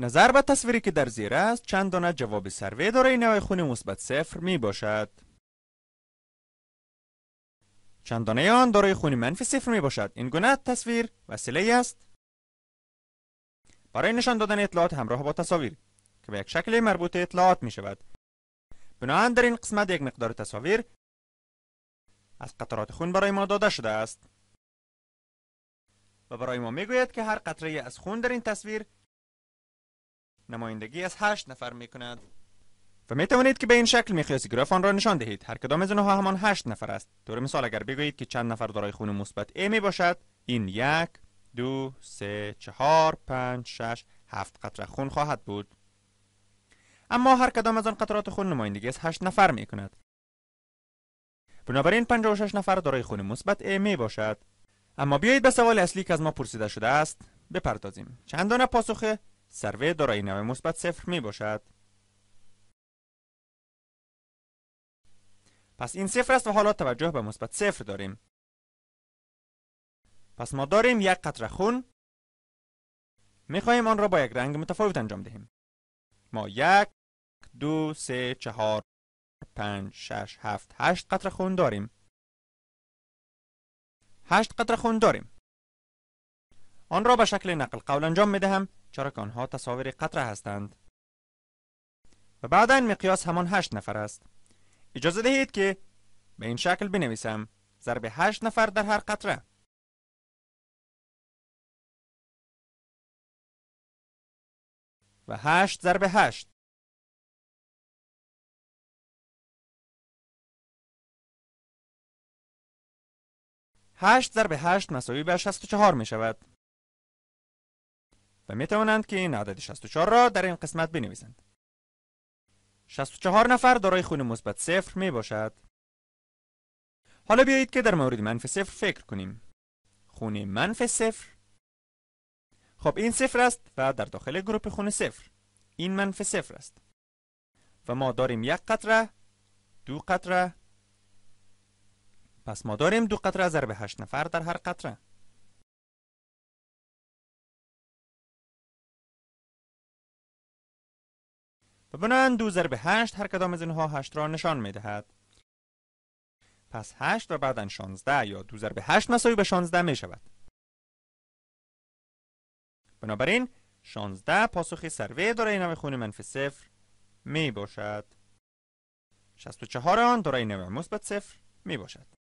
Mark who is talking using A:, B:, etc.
A: نظر به تصویری که در زیر است چند دانه جواب سروی داره نوع خون مثبت صفر می باشد. چند دانه آن دارای خون منفی صفر می باشد. این گونه تصویر وسیله است برای نشان دادن اطلاعات همراه با تصاویر که به یک شکل مربوط اطلاعات می شود. بنابراین در این قسمت یک مقدار تصاویر از قطرات خون برای ما داده شده است. و برای ما میگوید که هر قطره از خون در این تصویر نمایندگی از 8 نفر می کند و می توانید که به این شکل مقیاس گرافان را نشان دهید هر کدام از اینها همان 8 نفر است طور مثال اگر بگویید که چند نفر دارای خون مثبت A می باشد این یک دو سه چهار پنج شش هفت قطره خون خواهد بود اما هر کدام از آن قطرات خون نمایندگی از 8 نفر می کند بنابراین 56 نفر دارای خون مثبت A می باشد اما بیایید به سوال اصلی که از ما پرسیده شده است بپردازیم چندان پاسخ سروه دارای نوع مثبت صفر می باشد
B: پس این صفر است و حالا توجه به مثبت صفر داریم پس ما داریم یک قطره خون
A: خواهیم آن را با یک رنگ متفاوت انجام دهیم ما یک دو سه چهار پنج شش هفت هشت قطره خون داریم هشت قطره خون داریم آن را به شکل نقل قول انجام دهم چرا که آنها تصاویر قطره هستند و بعد این مقیاس همان هشت نفر است اجازه دهید که به این شکل بنویسم
B: ضرب هشت نفر در هر قطره و هشت ضرب هشت هشت ضرب هشت مساوی به شست و چهار می شود
A: و می توانند که این عدد 64 را در این قسمت بنویسند. 64 نفر دارای خون مثبت صفر می باشد. حالا بیایید که در مورد منفی صفر فکر کنیم. خون منفی صفر خب این صفر است و در داخل گروپ خون صفر این منفی صفر است و ما داریم یک قطره دو قطره
B: پس ما داریم دو قطره ضرب هشت نفر در هر قطره و بنابراین دو ضرب هشت هر کدام از اینها هشت را نشان می دهد. پس هشت
A: و بعدا شانزده یا دو ضرب هشت مساوی به شانزده می شود. بنابراین شانزده پاسخ سروی دارای نوع خون منفی صفر
B: می باشد شست 64 آن دارای نوع مثبت صفر می باشد